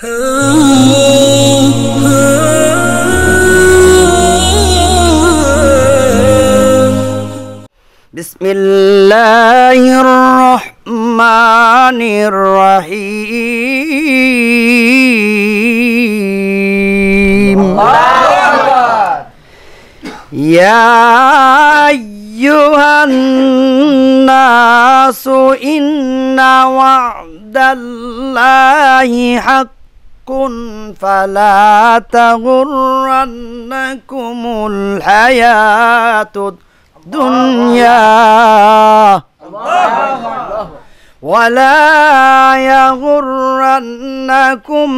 بسم الله الرحمن الرحيم يا أيها الناس إن وعد الله حق কুন ফালা তাগুরান্নাকুমুল হায়াতুদ দুনিয়া ولا يغرنكم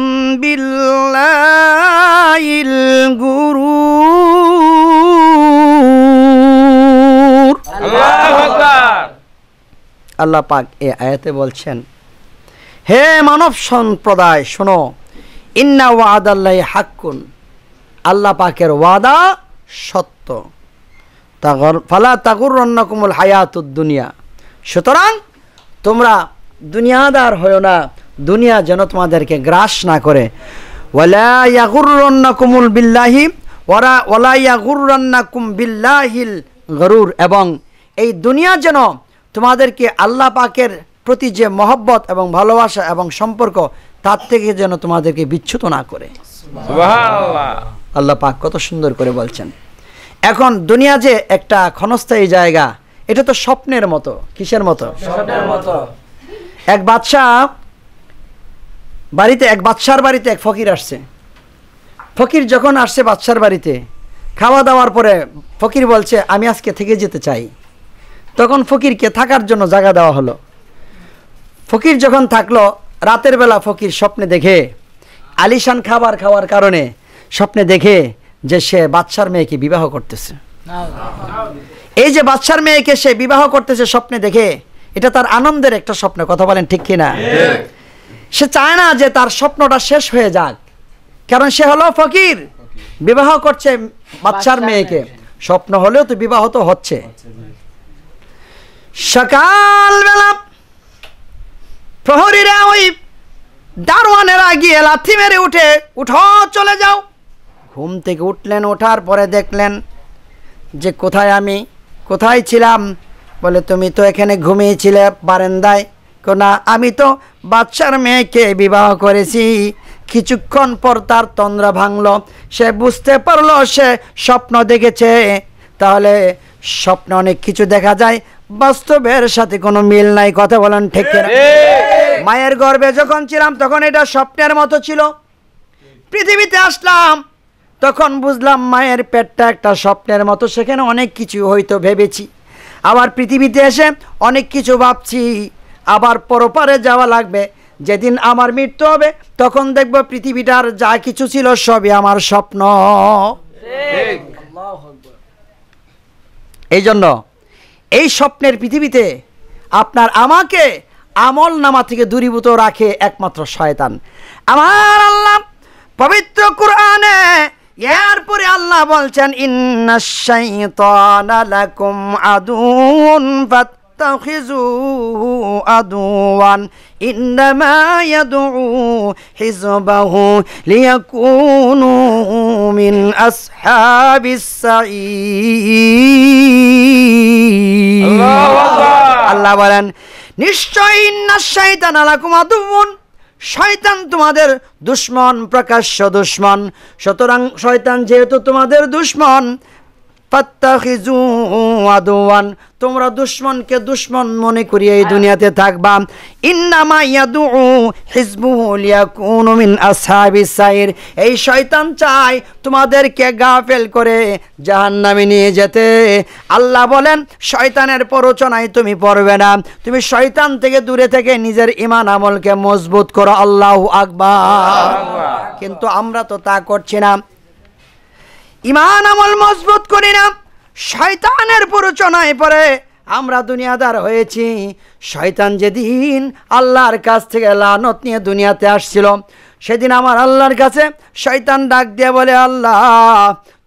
بالله الغرور আল্লাহ পাক এ আয়াতে বলছেন হে মানব সম্প্রদায় শোনো ইন্না আল্লাহ হাক্কুন আল্লাহ পাকের ওয়াদা সত্য তাগর ফালা তাগুর রন্নকুমুল হায়াতুদ দুনিয়া সুতরাং তোমরা দুনিয়াদার হয়েও না দুনিয়া যেন তোমাদেরকে গ্রাস না করে ওয়ালা বিল্লাহি ওরা ওলা বিল্লাহিল গরুর এবং এই দুনিয়া যেন তোমাদেরকে আল্লাহ পাকের প্রতি যে মহব্বত এবং ভালোবাসা এবং সম্পর্ক তার থেকে যেন তোমাদেরকে বিচ্ছুত না করে আল্লাহ পাক কত সুন্দর করে বলছেন এখন দুনিয়া যে একটা ক্ষণস্থায়ী জায়গা এটা তো স্বপ্নের মতো কিসের মতো এক বাদশাহ বাড়িতে এক বাদশার বাড়িতে এক ফকির আসছে ফকির যখন আসছে বাদশার বাড়িতে খাওয়া দাওয়ার পরে ফকির বলছে আমি আজকে থেকে যেতে চাই তখন ফকিরকে থাকার জন্য জায়গা দেওয়া হলো ফকির যখন থাকলো রাতের বেলা ফকির স্বপ্নে দেখে আলিশান খাবার খাওয়ার কারণে স্বপ্নে দেখে যে সে বাচ্চার মেয়েকে বিবাহ করতেছে এই যে বাচ্চার মেয়েকে সে বিবাহ করতেছে স্বপ্নে দেখে এটা তার আনন্দের একটা স্বপ্ন কথা বলেন ঠিক কিনা সে চায় না যে তার স্বপ্নটা শেষ হয়ে যাক কারণ সে হলো ফকির বিবাহ করছে বাচ্চার মেয়েকে স্বপ্ন হলেও তো বিবাহ তো হচ্ছে সকালবেলা প্রহরীরা ওই দারোয়ানেরা গিয়ে লাথি মেরে উঠে উঠো চলে যাও ঘুম থেকে উঠলেন ওঠার পরে দেখলেন যে কোথায় আমি কোথায় ছিলাম বলে তুমি তো এখানে ঘুমিয়েছিলে বারান্দায় কোনা আমি তো বাচ্চার মেয়েকে বিবাহ করেছি কিছুক্ষণ পর তার তন্দ্রা ভাঙল সে বুঝতে পারল সে স্বপ্ন দেখেছে তাহলে স্বপ্ন অনেক কিছু দেখা যায় বাস্তবের সাথে কোনো মিল নাই কথা বলেন ঠিক মায়ের গর্বে যখন ছিলাম তখন এটা স্বপ্নের মতো ছিল পৃথিবীতে আসলাম তখন বুঝলাম মায়ের পেটটা একটা স্বপ্নের মতো সেখানে অনেক কিছু হয়তো ভেবেছি আবার পৃথিবীতে এসে অনেক কিছু ভাবছি আবার পরপারে যাওয়া লাগবে যেদিন আমার মৃত্যু হবে তখন দেখব পৃথিবীটার যা কিছু ছিল সবই আমার স্বপ্ন এই জন্য এই স্বপ্নের পৃথিবীতে আপনার আমাকে আমল নামা থেকে দূরীভূত রাখে একমাত্র শয়তান আমার আল্লাহ পবিত্র কোরআনে এরপরে আল্লাহ বলছেন ইন্নাশাইতানালাকুম আদুন فاتخذوه عدوا إنما يدعو حزبه ليكونوا من أصحاب السعير আল্লাহ বলেন নিশ্চয়ই শয়তান আলাকুম আদুবন শয়তান তোমাদের দুশ্মন প্রকাশ্য দুশ্মন সুতরাং শয়তান যেহেতু তোমাদের দুশ্মন ফাত্তাখিজু আদওয়ান তোমরা দুশ্মনকে দুশ্মন মনে করিয়া এই দুনিয়াতে থাকবা ইন্নামা ইয়াদু হিজবুহু লিয়াকুনু মিন আসহাবিস সাইর এই শয়তান চায় তোমাদেরকে গাফেল করে জাহান্নামে নিয়ে যেতে আল্লাহ বলেন শয়তানের প্ররোচনায় তুমি পড়বে না তুমি শয়তান থেকে দূরে থেকে নিজের ইমান আমলকে মজবুত করো আল্লাহ আকবার কিন্তু আমরা তো তা করছি না ইমান আমল মজবুত করি না শয়তানের প্ররোচনায় পরে আমরা দুনিয়াদার হয়েছি শয়তান যেদিন আল্লাহর কাছ থেকে লানত নিয়ে দুনিয়াতে আসছিল সেদিন আমার আল্লাহর কাছে শয়তান ডাক দিয়ে বলে আল্লাহ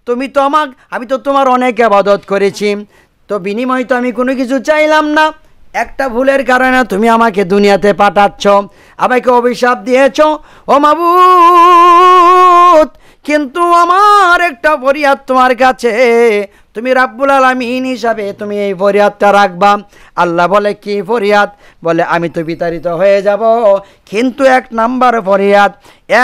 তুমি তো আমাক আমি তো তোমার অনেক আবাদত করেছি তো বিনিময় তো আমি কোনো কিছু চাইলাম না একটা ভুলের কারণে তুমি আমাকে দুনিয়াতে পাঠাচ্ছ আমাকে অভিশাপ দিয়েছ ও মাবুত কিন্তু আমার একটা ফরিয়াদ তোমার কাছে তুমি রাব্বুল আলমিন হিসাবে তুমি এই ফরিয়াদটা রাখবা আল্লাহ বলে কি ফরিয়াদ বলে আমি তো বিতাড়িত হয়ে যাব কিন্তু এক নাম্বার ফরিয়াদ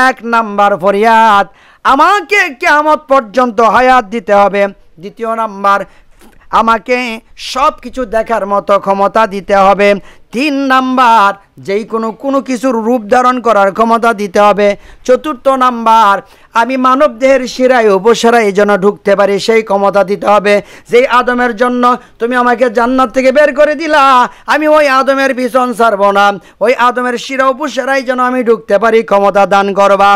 এক নাম্বার ফরিয়াদ আমাকে কেমত পর্যন্ত হায়াত দিতে হবে দ্বিতীয় নাম্বার আমাকে সব কিছু দেখার মতো ক্ষমতা দিতে হবে তিন নাম্বার যেই কোনো কোনো কিছুর রূপ ধারণ করার ক্ষমতা দিতে হবে চতুর্থ নাম্বার আমি মানব দেহের শিরায় এই যেন ঢুকতে পারি সেই ক্ষমতা দিতে হবে যেই আদমের জন্য তুমি আমাকে জান্নাত থেকে বের করে দিলা আমি ওই আদমের পিছন ছাড়বো না ওই আদমের শিরা উপসেরাই যেন আমি ঢুকতে পারি ক্ষমতা দান করবা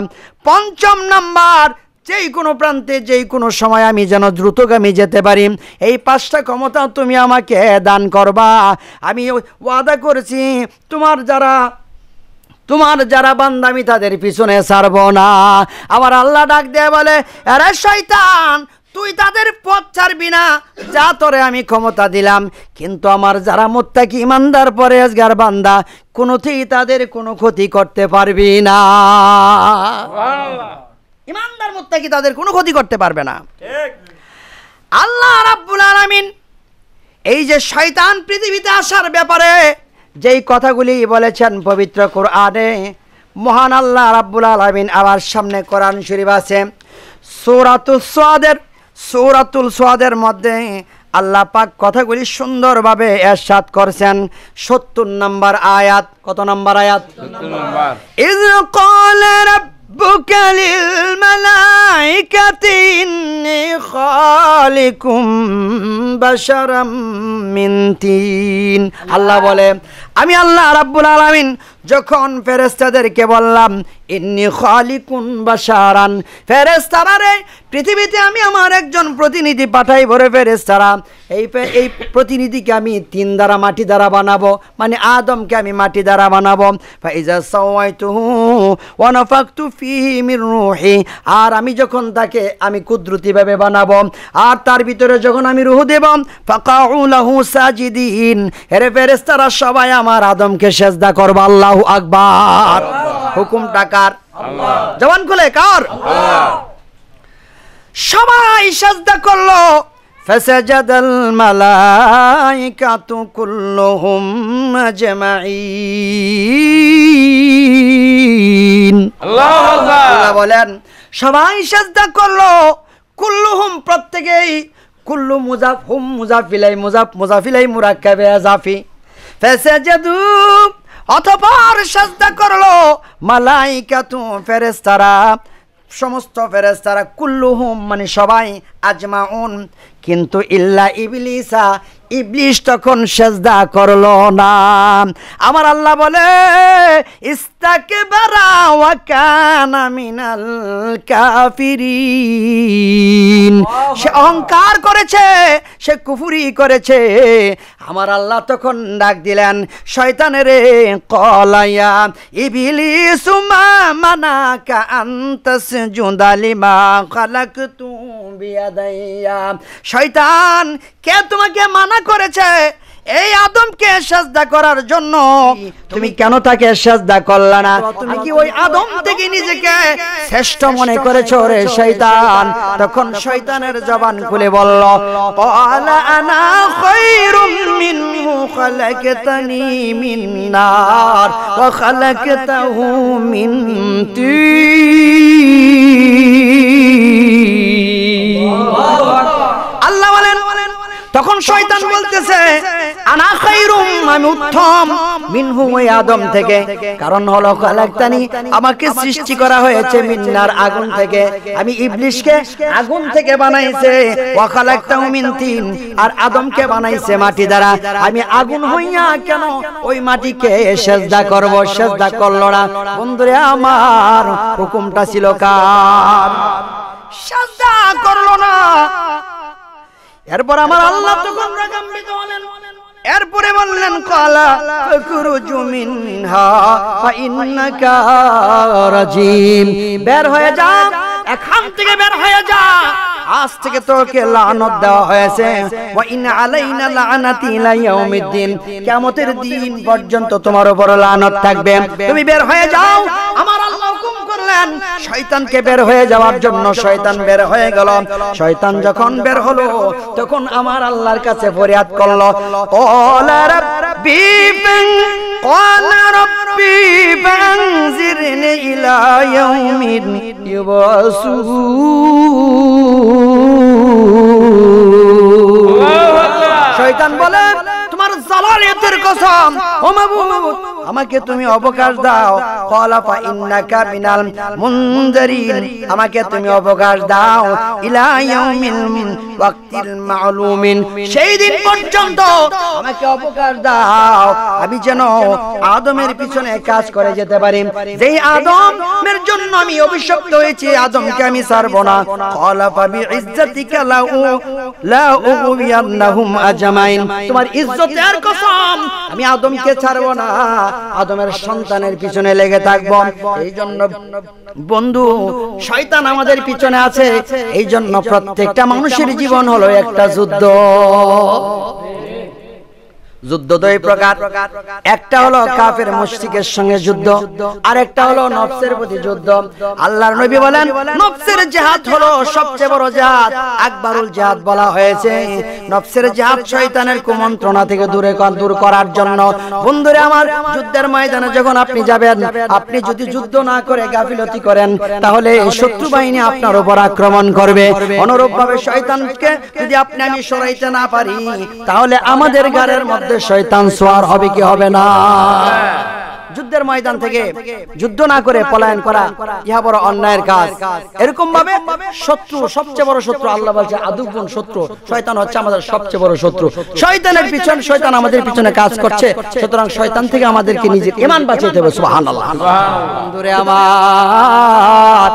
পঞ্চম নাম্বার যেই কোনো প্রান্তে যেই কোনো সময় আমি যেন দ্রুতগামী যেতে পারি এই পাঁচটা ক্ষমতা তুমি আমাকে দান করবা আমি ওয়াদা করছি তোমার যারা তোমার যারা বান্দা আমি তাদের পিছনে ছাড়ব না আমার আল্লাহ ডাক দেয়া বলে আরে শয়তান তুই তাদের পথ ছাড়বি না যা তোরে আমি ক্ষমতা দিলাম কিন্তু আমার যারা কি ইমানদার আজগার বান্দা কোনোতেই তাদের কোনো ক্ষতি করতে পারবি না ইমানদার মোত্তাকি তাদের কোনো ক্ষতি করতে পারবে না আল্লাহ রাব্বুল আলামিন এই যে শয়তান পৃথিবীতে আসার ব্যাপারে যেই কথাগুলি বলেছেন পবিত্র কোরআনে মহান আল্লাহ রাব্বুল আলামিন আবার সামনে কোরআন শরীফ আছে সৌরাতুল সোয়াদের সৌরাতুল সোয়াদের মধ্যে আল্লাহ পাক কথাগুলি সুন্দরভাবে এরশাদ করছেন সত্তর নম্বর আয়াত কত নম্বর আয়াত ইজ কলে বুকালিল মালাই কাতিনে খালিকুম বাসারাম মিন্তিন আল্লাহ বলে আমি আল্লাহ রাব্বুল আলামিন যখন ফেরেস্তাদেরকে বললাম ইন্নি খালিকুন সারান ফেরেস্তারা রে পৃথিবীতে আমি আমার একজন প্রতিনিধি পাঠাই ভরে ফেরেস্তারা এই এই প্রতিনিধিকে আমি তিন দ্বারা মাটি দ্বারা বানাবো মানে আদমকে আমি মাটি দ্বারা বানাবো ফাইজা সাওয়াইতুহু ওয়া নাফাকতু ফিহি মির আর আমি যখন তাকে আমি কুদরতিভাবে বানাবো আর তার ভিতরে যখন আমি রুহু দেব ফাকাউ লাহু সাজিদিন হেরে ফেরেস্তারা সবাই আমার আদমকে সেজদা করবো আল্লাহ আল্লাহ আকবার হুকুম টাকার জবান খুলে কার সবাই সাজদা করলো فسجد الملائكة كلهم أجمعين الله আল্লাহ বলেন সবাই সাজদা করলো কুল্লুহুম প্রত্যেকেই কুল্লু মুজাফ হুম মুজাফিলাই মুজাফ মুজাফিলাই মুরাক্কাবে আজাফি فسجدوا অথবার সাজদা করলো মালাইকা তু ফেরেস্তারা সমস্ত ফেরেস্তারা কুল্লুহুম মানে সবাই আজমাউন কিন্তু ইল্লা ইবলিসা ইবলিশ তখন সেজদা করল না আমার আল্লাহ বলে ইস্তাকে মিনাল কাফিরিন সে অহংকার করেছে সে কুফুরি করেছে আমার আল্লাহ তখন ডাক দিলেন শয়তানের কলাইয়া ইবিলি সুমা মানা কান্তালিমা আন্তস খালাক তুম বিয়া দাইয়া শয়তান কে তোমাকে মানা করেছে এই আদমকে সাজদা করার জন্য তুমি কেন তাকে সাজদা করলা না তুমি কি ওই আদম থেকে নিজেকে শ্রেষ্ঠ মনে করেছো রে শয়তান তখন শয়তানের জবান খুলে বলল আলা আনা খায়রুম মিন খালাকতানি মিন নার ওয়া খালাকতাহু মিন তিন তখন শয়তান বলতেছে আনা খাইরুম আমি উত্তম মিনহু ওই আদম থেকে কারণ হলো খালাকতানি আমাকে সৃষ্টি করা হয়েছে মিন্নার আগুন থেকে আমি ইবলিশকে আগুন থেকে বানাইছে ওয়া খালাকতাহু মিন তিন আর আদমকে বানাইছে মাটি দ্বারা আমি আগুন হইয়া কেন ওই মাটিকে সেজদা করব সেজদা করলো না বন্ধুরে আমার হুকুমটা ছিল কার সেজদা করলো না এরপর আমার আল্লাহ তখন রাগান্বিত হলেন এরপরে বললেন কলা কুরু জুমিন বের হয়ে যা এখান থেকে বের হয়ে যা আজ থেকে তোকে লানত দেওয়া হয়েছে ওয়া ইন আলাইনা লানাতি ইলা ইয়াউমিদ্দিন কিয়ামতের দিন পর্যন্ত তোমার উপর লানত থাকবে তুমি বের হয়ে যাও আমার করলেন শয়তানকে বের হয়ে যাওয়ার জন্য শয়তান বের হয়ে গেল শয়তান যখন বের হলো তখন আমার আল্লাহর কাছে ফরিয়াদ করলো ওলা রাব্বি قال ربي فأنزرني إلى يوم يبعثون শয়তান বলে তোমার জালালিয়াতের কসম ও মাবুদ আমাকে তুমি অবকাশ দাও কলাফা ইন্নাকা মিনাল মুনজারিন আমাকে তুমি অবকাশ দাও ইলা ইয়াউমিল ওয়াক্তিল মালুমিন সেই দিন পর্যন্ত আমাকে অবকাশ দাও আমি যেন আদমের পিছনে কাজ করে যেতে পারি যেই আদমের জন্য আমি অভিশপ্ত হয়েছি আদমকে আমি ছাড়ব না কলাফা বি বিইজ্জতিকা লাউ লা উবিয়ান্নাহুম আজমাইন তোমার ইজ্জতের কসম আমি আদমকে ছাড়ব না আদমের সন্তানের পিছনে লেগে থাকব এই জন্য বন্ধু শয়তান আমাদের পিছনে আছে এই জন্য প্রত্যেকটা মানুষের জীবন হলো একটা যুদ্ধ যুদ্ধ দুই প্রকার একটা হলো কাফের মুশরিকের সঙ্গে যুদ্ধ আর একটা হলো নফসের প্রতি যুদ্ধ আল্লাহর নবী বলেন নফসের জিহাদ হলো সবচেয়ে বড় জিহাদ আকবারুল জিহাদ বলা হয়েছে নফসের জিহাদ শয়তানের কুমন্ত্রণা থেকে দূরে দূর করার জন্য আমার যুদ্ধের ময়দানে যখন আপনি যাবেন আপনি যদি যুদ্ধ না করে গাফিলতি করেন তাহলে শত্রু বাহিনী আপনার উপর আক্রমণ করবে অনুরূপভাবে শয়তানকে যদি আপনি আমি সরাইতে না পারি তাহলে আমাদের মধ্যে মধ্যে শয়তান সোয়ার হবে কি হবে না হ্যাঁ। যুদ্ধের ময়দান থেকে যুদ্ধ না করে পলায়ন করা ইহা বড় অন্যায়ের কাজ এরকম ভাবে শত্রু সবচেয়ে বড় শত্রু আল্লাহ বলছে আদুগুণ শত্রু শয়তান হচ্ছে আমাদের সবচেয়ে বড় শত্রু শয়তানের পিছন শয়তান আমাদের পিছনে কাজ করছে সুতরাং শয়তান থেকে আমাদেরকে নিজের ইমান বাঁচাতে হবে সুবহানাল্লাহ সুবহানাল্লাহ আমার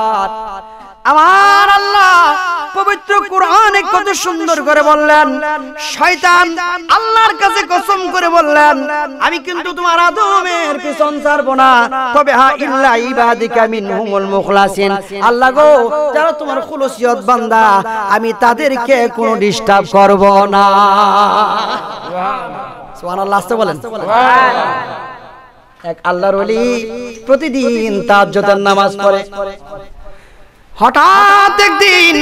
আমার আল্লাহ পবিত্র কোরআন কত সুন্দর করে বললেন শয়তান আল্লাহর কাছে কসম করে বললেন আমি কিন্তু তোমার আদমের পিছন ছাড়বো না তবে হা ইল্লা ইবাদিকা মিনহুমুল মুখলাসিন আল্লাহ গো যারা তোমার খলুসিয়ত বান্দা আমি তাদেরকে কোনো ডিস্টার্ব করব না সুবহানাল্লাহ আস্তে বলেন সুবহানাল্লাহ এক আল্লাহর ওলি প্রতিদিন তাহাজ্জুদের নামাজ পড়ে হঠাৎ একদিন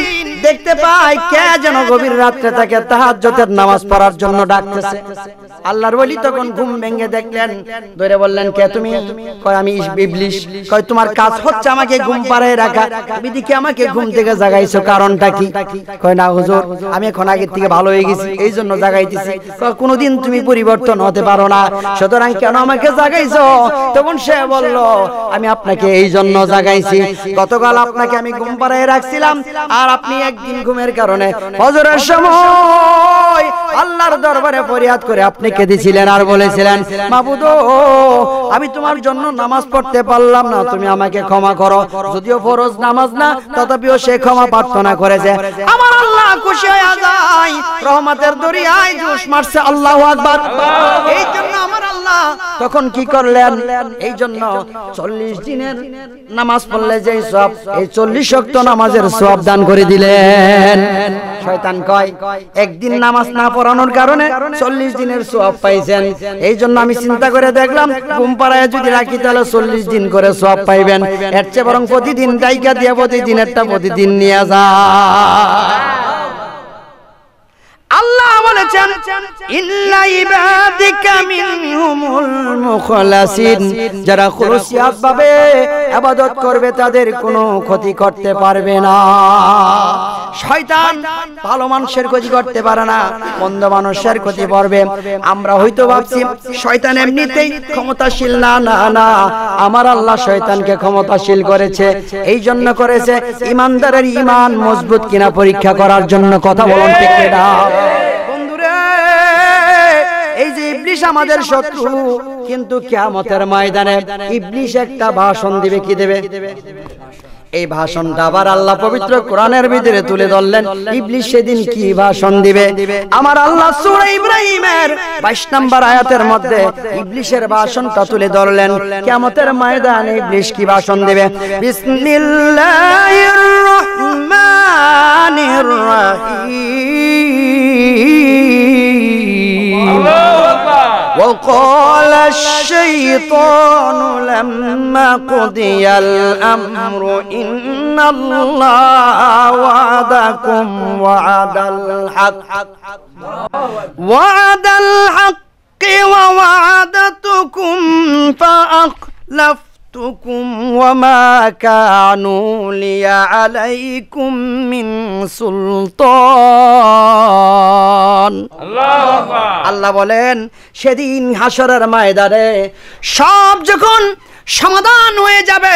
দেখতে পাই কে যেন গভীর রাত্রে তাকে তাহাজ্জতের নামাজ পড়ার জন্য ডাকতেছে আল্লাহর ওলি তখন ঘুম ভেঙে দেখলেন ধরে বললেন কে তুমি কয় আমি ইবলিস কয় তোমার কাজ হচ্ছে আমাকে ঘুম পাড়ায় রাখা তুমি দেখি আমাকে ঘুম থেকে জাগাইছো কারণটা কি কয় না হুজুর আমি এখন আগের থেকে ভালো হয়ে গেছি এই জন্য জাগাইতেছি কয় কোনোদিন তুমি পরিবর্তন হতে পারো না সুতরাং কেন আমাকে জাগাইছো তখন সে বলল আমি আপনাকে এই জন্য জাগাইছি গতকাল আপনাকে আমি ঘুম ঘুম রাখছিলাম আর আপনি একদিন ঘুমের কারণে হজরের সময় আল্লাহর দরবারে ফরিয়াদ করে আপনি কেঁদেছিলেন আর বলেছিলেন মাবুদ আমি তোমার জন্য নামাজ পড়তে পারলাম না তুমি আমাকে ক্ষমা করো যদিও ফরজ নামাজ না তথাপিও সে ক্ষমা প্রার্থনা করেছে আমার আল্লাহ খুশি হয়ে যায় রহমতের দরিয়ায় জোশ মারছে আকবার এই জন্য আমার আল্লাহ তখন কি করলেন এই জন্য চল্লিশ দিনের নামাজ পড়লে যে সব এই চল্লিশ শক্ত নামাজের সব দান করে দিলেন শয়তান কয় একদিন নামাজ না পড়ানোর কারণে চল্লিশ দিনের সোয়াব পাইছেন এই জন্য আমি চিন্তা করে দেখলাম ঘুম পাড়ায় যদি রাখি তাহলে চল্লিশ দিন করে সোয়াব পাইবেন এর চেয়ে বরং প্রতিদিন দায়িকা দিয়ে প্রতিদিন একটা প্রতিদিন নিয়ে যা আল্লাহ বলেছেন ইল্লা ইবাদিকা মিনহুমুল মুখলাসিন যারা খুশিয়াত পাবে আবাদত করবে তাদের কোনো ক্ষতি করতে পারবে না শয়তান ভালো মানুষের ক্ষতি করতে পারে না মন্দ মানুষের ক্ষতি করবে আমরা হয়তো ভাবছি শয়তান এমনিতেই ক্ষমতাশীল না না না আমার আল্লাহ শয়তানকে ক্ষমতাশীল করেছে এই জন্য করেছে ইমানদারের ইমান মজবুত কিনা পরীক্ষা করার জন্য কথা বলুন ঠিক না এই যে ইবলিশ আমাদের শত্রু কিন্তু কিয়ামতের ময়দানে ইবলিশ একটা ভাষণ দিবে কি দেবে এই ভাষণটা আবার আল্লাহ পবিত্র কোরআনের ভিতরে তুলে ধরলেন ইবলিশ সেদিন কি ভাষণ দিবে আমার আল্লাহ সুরে ইব্রাহিমের 22 নম্বর আয়াতের মধ্যে ইবলিশের ভাষণটা তুলে ধরলেন কিয়ামতের ময়দানে ইবলিশ কি ভাষণ দেবে বিসমিল্লাহির রহমানির রহিম আল্লাহু আকবার الشيطان لما قضي الأمر إن الله وعدكم وعد الحق وعد الحق ووعدتكم فأخلفتكم وما كانوا لي عليكم من سلطان হন আল্লাহ বলেন সেদিন হাসরের ময়দানে সব যখন সমাধান হয়ে যাবে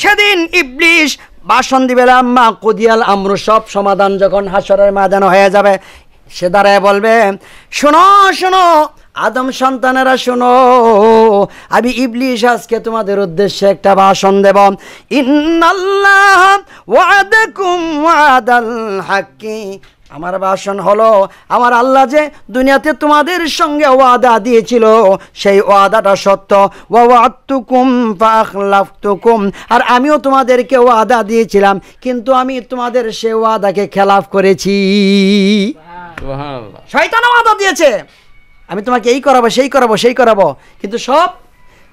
সেদিন ইবলিশ বাসন দিবে আম্মা কুদিয়াল আমরু সব সমাধান যখন হাসরের ময়দান হয়ে যাবে সে দাঁড়ায় বলবে শোনো শোনো আদম সন্তানেরা শোনো আমি ইবলিশ আজকে তোমাদের উদ্দেশ্যে একটা ভাষণ দেব ইন্নাল্লাহ ওয়াদাকুম ওয়াদাল হাকি আমার ভাষণ হলো আমার আল্লাহ যে দুনিয়াতে তোমাদের সঙ্গে ওয়াদা দিয়েছিল সেই ওয়াদাটা সত্য ওয়াতুকুম ফাখলাফতুকুম আর আমিও তোমাদেরকে ওয়াদা দিয়েছিলাম কিন্তু আমি তোমাদের সে ওয়াদাকে খেলাফ করেছি শয়তান ওয়াদা দিয়েছে আমি তোমাকে এই করাবো সেই করাবো সেই করাবো কিন্তু সব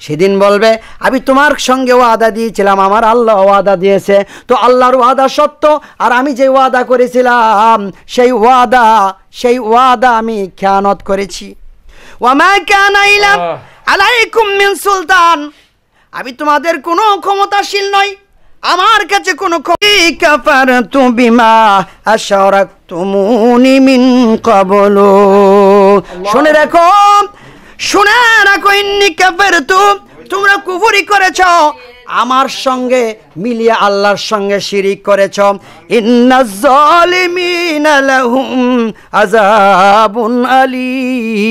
সেদিন বলবে আমি তোমার সঙ্গে ওয়াদা দিয়েছিলাম আমার আল্লাহ ওয়াদা দিয়েছে তো আল্লাহর ওয়াদা সত্য আর আমি যে ওয়াদা করেছিলাম সেই ওয়াদা সেই ওয়াদা আমি খেয়ানত করেছি ওয়ামা সুলতান আমি তোমাদের কোনো ক্ষমতাশীল নই আমার কাছে কোনো কাফার কবল শুনে রাখো শুনে রাখো ইন্নি কাফের তোমরা কুফুরি করেছ আমার সঙ্গে মিলিয়ে আল্লাহর সঙ্গে শিরিক করেছ ইন্না ইন্নাজলিমিন আজাবুন আলী